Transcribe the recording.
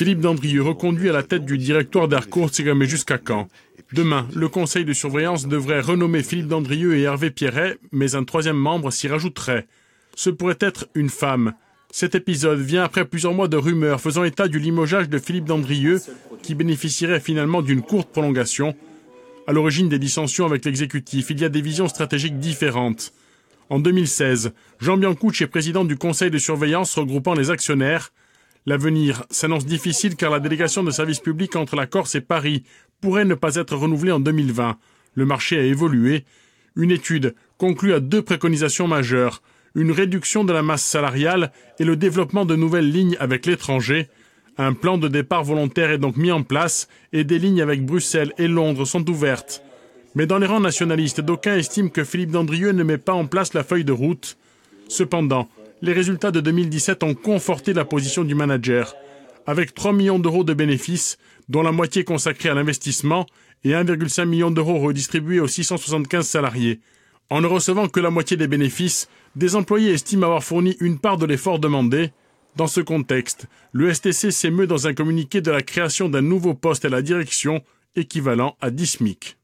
Philippe Dandrieux reconduit à la tête du directoire d'Arcourt, s'est jusqu'à quand Demain, le conseil de surveillance devrait renommer Philippe Dandrieux et Hervé Pierret, mais un troisième membre s'y rajouterait. Ce pourrait être une femme. Cet épisode vient après plusieurs mois de rumeurs faisant état du limogeage de Philippe Dandrieux, qui bénéficierait finalement d'une courte prolongation. À l'origine des dissensions avec l'exécutif, il y a des visions stratégiques différentes. En 2016, Jean Biancucci est président du conseil de surveillance regroupant les actionnaires. L'avenir s'annonce difficile car la délégation de services publics entre la Corse et Paris pourrait ne pas être renouvelée en 2020. Le marché a évolué. Une étude conclut à deux préconisations majeures une réduction de la masse salariale et le développement de nouvelles lignes avec l'étranger. Un plan de départ volontaire est donc mis en place et des lignes avec Bruxelles et Londres sont ouvertes. Mais dans les rangs nationalistes, d'aucuns estiment que Philippe Dandrieux ne met pas en place la feuille de route. Cependant, les résultats de 2017 ont conforté la position du manager, avec 3 millions d'euros de bénéfices, dont la moitié consacrée à l'investissement et 1,5 million d'euros redistribués aux 675 salariés. En ne recevant que la moitié des bénéfices, des employés estiment avoir fourni une part de l'effort demandé. Dans ce contexte, le STC s'émeut dans un communiqué de la création d'un nouveau poste à la direction équivalent à 10 SMIC.